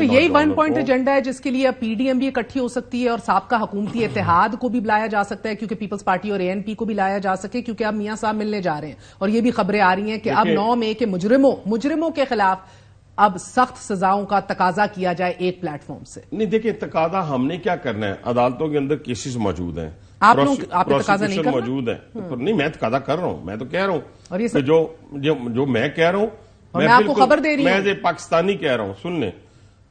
अच्छा यही one point agenda है जिसके लिए अब पीडीएम भी इकट्ठी हो सकती है और सबका हुकूमती इतिहाद को भी बुलाया जा सकता है क्योंकि पीपल्स पार्टी और एएनपी को भी लाया जा सके क्योंकि अब मियां साहब मिलने जा रहे हैं और ये भी खबरें आ रही हैं कि अब नौ मई के मुजरिमों मुजरिमों के खिलाफ अब सख्त सजाओं का तकाजा किया जाए एक प्लेटफॉर्म से नहीं देखिए तकाजा हमने क्या करना है अदालतों के अंदर केसेस मौजूद हैं आप लोग आप नहीं मौजूद है तो हम्म। नहीं मैं तो तकाजा कर रहा हूं मैं तो कह रहा हूँ और ये जो, जो जो मैं कह रहा हूँ मैं आपको खबर दे रही हूं मैं पाकिस्तानी कह रहा हूँ सुनने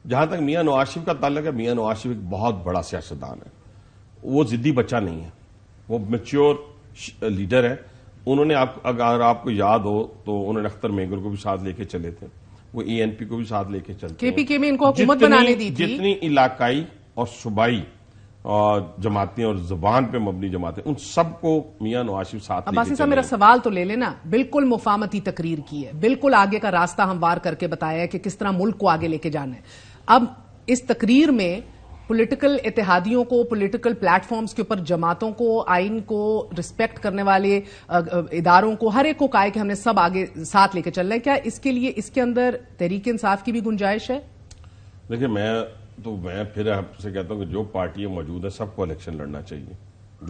जहां तक मियां नवाशिफ का ताल्लक है मियां नवाशिफ एक बहुत बड़ा सियासतदान है वो जिद्दी बच्चा नहीं है वो मेच्योर लीडर है उन्होंने आप अगर आपको याद हो तो उन्होंने अख्तर मेगर को भी साथ लेके चले थे वो ईएनपी e को भी साथ लेके चलते केपीके में इनको हुकूमत बनाने दी थी जितनी इलाकाई और सूबाई जमातें और जुबान पे मबनी जमातें उन सबको मियां नवाशिफ साथ अब्बासी साहब मेरा सवाल तो ले लेना बिल्कुल मुफामती तकरीर की है बिल्कुल आगे का रास्ता हम वार करके बताया है कि किस तरह मुल्क को आगे लेके जाना है अब इस तकरीर में पॉलिटिकल इतिहादियों को पॉलिटिकल प्लेटफॉर्म्स के ऊपर जमातों को आइन को रिस्पेक्ट करने वाले इदारों को हर एक को कहा कि हमने सब आगे साथ लेकर चलना है क्या इसके लिए इसके अंदर तहरीक इंसाफ की भी गुंजाइश है देखिए मैं तो मैं फिर आपसे कहता हूँ कि जो पार्टियां मौजूद है सबको इलेक्शन लड़ना चाहिए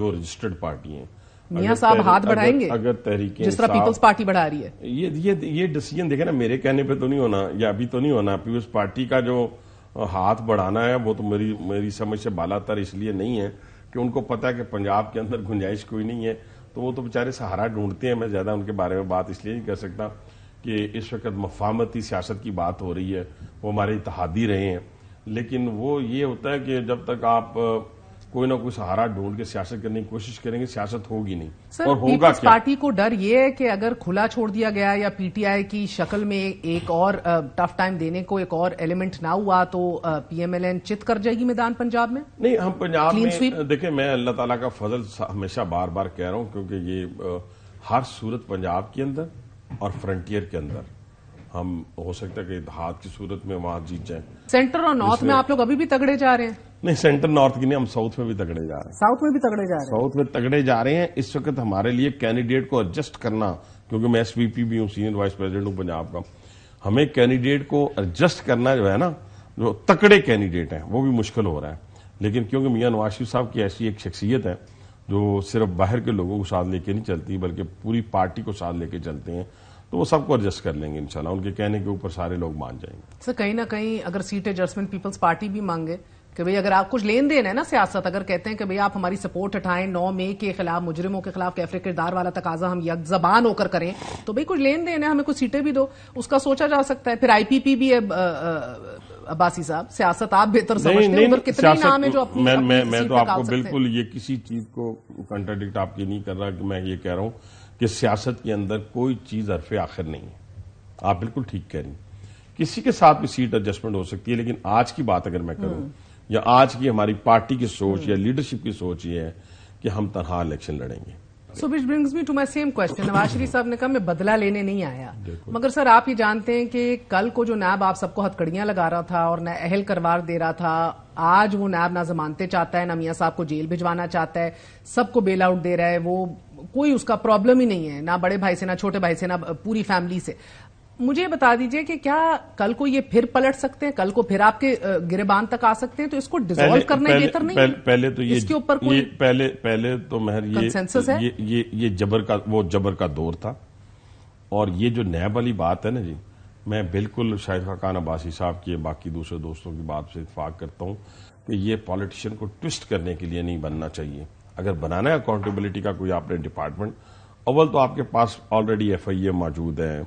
जो रजिस्टर्ड पार्टी हैं मियाँ साहब हाथ बढ़ाएंगे अगर, अगर तहरीके जिस तरह पीपल्स पार्टी बढ़ा रही है ये ये ये डिसीजन देखे ना मेरे कहने पे तो नहीं होना या अभी तो नहीं होना पीपल्स पार्टी का जो हाथ बढ़ाना है वो तो मेरी मेरी समझ से बालातर इसलिए नहीं है कि उनको पता है कि पंजाब के अंदर गुंजाइश कोई नहीं है तो वो तो बेचारे सहारा ढूंढते हैं मैं ज़्यादा उनके बारे में बात इसलिए नहीं कर सकता कि इस वक्त मफामती सियासत की बात हो रही है वो हमारे इतिहादी रहे हैं लेकिन वो ये होता है कि जब तक आप कोई ना कोई सहारा ढूंढ के सियासत करने की कोशिश करेंगे सियासत होगी नहीं सर, और होगा क्या? पार्टी को डर ये है कि अगर खुला छोड़ दिया गया या पीटीआई की शक्ल में एक और टफ टाइम देने को एक और एलिमेंट ना हुआ तो पीएमएलएन चित कर जाएगी मैदान पंजाब में नहीं हम पंजाब में देखिये मैं अल्लाह ताला का फजल हमेशा बार बार कह रहा हूं क्योंकि ये हर सूरत पंजाब के अंदर और फ्रंटियर के अंदर हम हो सकता है कि हाथ की सूरत में वहां जीत जाए सेंटर और नॉर्थ में आप लोग अभी भी तगड़े जा रहे हैं नहीं सेंटर नॉर्थ की नहीं हम साउथ में भी तगड़े जा रहे हैं साउथ में भी तगड़े जा रहे हैं साउथ में तगड़े जा रहे हैं इस वक्त हमारे लिए कैंडिडेट को एडजस्ट करना क्योंकि मैं एसवीपी भी हूँ सीनियर वाइस प्रेसिडेंट हूँ पंजाब का हमें कैंडिडेट को एडजस्ट करना जो है ना जो तकड़े कैंडिडेट हैं वो भी मुश्किल हो रहा है लेकिन क्योंकि मियाँ नवाज शरीफ साहब की ऐसी एक शख्सियत है जो सिर्फ बाहर के लोगों को साथ लेके नहीं चलती बल्कि पूरी पार्टी को साथ लेके चलते हैं तो वो सबको एडजस्ट कर लेंगे इंशाल्लाह उनके कहने के ऊपर सारे लोग मान जाएंगे सर कहीं ना कहीं अगर सीट एडजस्टमेंट पीपल्स पार्टी भी मांगे कि भाई अगर आप कुछ लेन देन है ना सियासत अगर कहते हैं कि भाई आप हमारी सपोर्ट हटाएं नौ मई के खिलाफ मुजरिमों के खिलाफ कैफरे किरदार वाला तकाजा हम यक जबान होकर करें तो भाई कुछ लेन देन है हमें कुछ सीटें भी दो उसका सोचा जा सकता है फिर आईपीपी भी है अब्बासी साहब सियासत आप बेहतर समझते हैं कितने नाम है जो मैं, मैं, मैं तो आपको बिल्कुल ये किसी चीज को कंट्राडिक्ट आपकी नहीं कर रहा कि मैं ये कह रहा हूं कि सियासत के अंदर कोई चीज अरफे आखिर नहीं है आप बिल्कुल ठीक कह रही किसी के साथ भी सीट एडजस्टमेंट हो सकती है लेकिन आज की बात अगर मैं करूं हम्म। या आज की हमारी पार्टी की सोच या लीडरशिप की सोच ये है कि हम तनहा इलेक्शन लड़ेंगे so which brings me to my same question Nawaz Sharif साहब ने कहा मैं बदला लेने नहीं आया मगर सर आप ये जानते हैं कि कल को जो नैब आप सबको हथकड़ियां लगा रहा था और न अहल करवार दे रहा था आज वो नैब ना जमानते चाहता है ना मियाँ साहब को जेल भिजवाना चाहता है सबको बेल आउट दे रहा है वो कोई उसका प्रॉब्लम ही नहीं है ना बड़े भाई से ना छोटे भाई से ना पूरी फैमिली से मुझे बता दीजिए कि क्या कल को ये फिर पलट सकते हैं कल को फिर आपके गिरेबान तक आ सकते हैं तो इसको डिसॉल्व करना बेहतर नहीं पहले, पहले तो ये इसके ऊपर कोई पहले पहले तो महर ये है? ये, ये ये जबर का वो जबर का दौर था और ये जो नैब वाली बात है ना जी मैं बिल्कुल शाहिद खान अब्बासी साहब की बाकी दूसरे दोस्तों की बात से इतफाक करता हूँ कि ये पॉलिटिशियन को ट्विस्ट करने के लिए नहीं बनना चाहिए अगर बनाना है अकाउंटेबिलिटी का कोई आपने डिपार्टमेंट अव्वल तो आपके पास ऑलरेडी एफ आई ए मौजूद है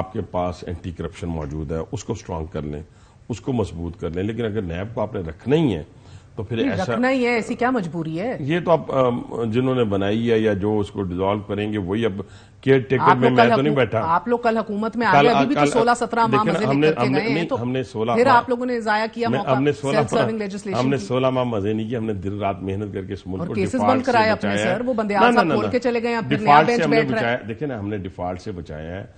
आपके पास एंटी करप्शन मौजूद है उसको स्ट्रांग कर लें उसको मजबूत कर लें लेकिन अगर नैब को आपने रखना ही है तो फिर ऐसा रखना ही है ऐसी क्या मजबूरी है ये तो आप जिन्होंने बनाई है या जो उसको डिजोल्व करेंगे वही अब केयर टेकर में मैं तो नहीं बैठा आप लोग कल हुकूमत में आ अभी भी तो सोलह सत्रह माह मजे हमने हमने तो हमने सोलह फिर आप लोगों ने जाया किया हमने सोलह हमने सोलह माह मजे नहीं किया हमने दिन रात मेहनत करके इस मुल्क को केसेस बंद अपने सर वो बंदे खोल के चले गए डिफॉल्ट से हमने बचाया देखिए ना हमने डिफॉल्ट से बचाया है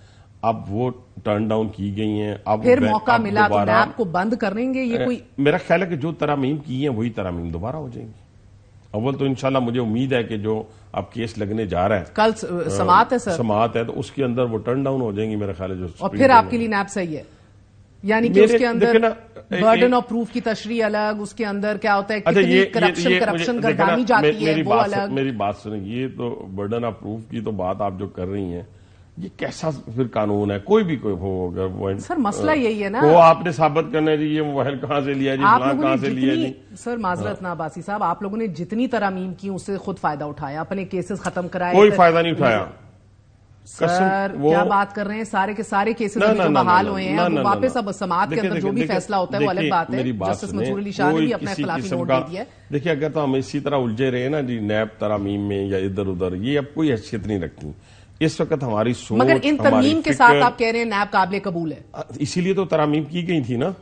अब वो टर्न डाउन की गई हैं अब फिर मौका मिला तो डैम को बंद करेंगे ये कोई मेरा ख्याल है कि जो तरामीम की है वही तरामीम दोबारा हो जाएंगी अव्वल तो इनशाला मुझे उम्मीद है कि जो अब केस लगने जा रहा है कल समात है सर समात है तो उसके अंदर वो टर्न डाउन हो जाएंगी मेरा ख्याल है जो और फिर आपके लिए नैप सही है यानी कि उसके अंदर बर्डन ऑफ प्रूफ की तशरी अलग उसके अंदर क्या होता है अच्छा, कितनी करप्शन करप्शन गर्दानी जाती है वो अलग मेरी बात सुनिए ये तो बर्डन ऑफ प्रूफ की तो बात आप जो कर रही हैं ये कैसा फिर कानून है कोई भी कोई हो अगर वो सर मसला यही है ना वो आपने साबित करना चाहिए मोबाइल कहाँ से लिया जी कहाँ से लिया जी सर माजरत हाँ। नाबासी साहब आप लोगों ने जितनी तरामीम की उससे खुद फायदा उठाया अपने केसेस खत्म कराए कोई तो- फायदा नहीं उठाया सर क्या बात कर रहे हैं सारे के सारे केसेस तो बहाल हुए हैं ना, वापस अब समाज के अंदर जो भी फैसला होता है वो अलग बात है जस्टिस मंजूर अली शाह ने भी अपना इखिलाफी नोट दे दिया देखिए अगर तो हम इसी तरह उलझे रहे ना जी नैब तरामीम में या इधर उधर ये अब कोई हैसियत नहीं रखती इस वक्त हमारी सोच मगर इन तरमीम के साथ आप कह रहे हैं नैब काबिल कबूल है इसीलिए तो तरामीम की गई थी ना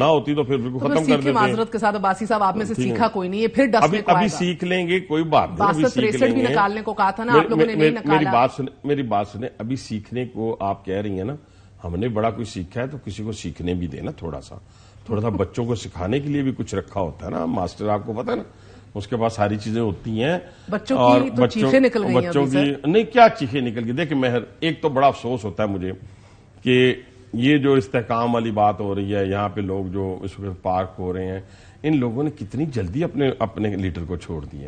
ना होती तो फिर बिल्कुल तो खत्म कर देते माजरत के साथ अबासी साहब आप में से सीखा कोई नहीं है फिर डस्ट अभी, अभी सीख लेंगे कोई बात नहीं अभी सीख लेंगे भी निकालने को कहा था ना आप लोगों ने नहीं मेरी बात सुने मेरी बात सुने अभी सीखने को आप कह रही है ना हमने बड़ा कुछ सीखा है तो किसी को सीखने भी देना थोड़ा सा थोड़ा सा बच्चों को सिखाने के लिए भी कुछ रखा होता है ना मास्टर आपको पता है ना उसके पास सारी चीजें होती हैं बच्चों की और तो बच्चों, चीखे निकल गई बच्चों की नहीं क्या चीखे निकल गई देखिए मेहर एक तो बड़ा अफसोस होता है मुझे कि ये जो इस्तेकाम वाली बात हो रही है यहाँ पे लोग जो इस पार्क हो रहे हैं इन लोगों ने कितनी जल्दी अपने अपने लीडर को छोड़ दिए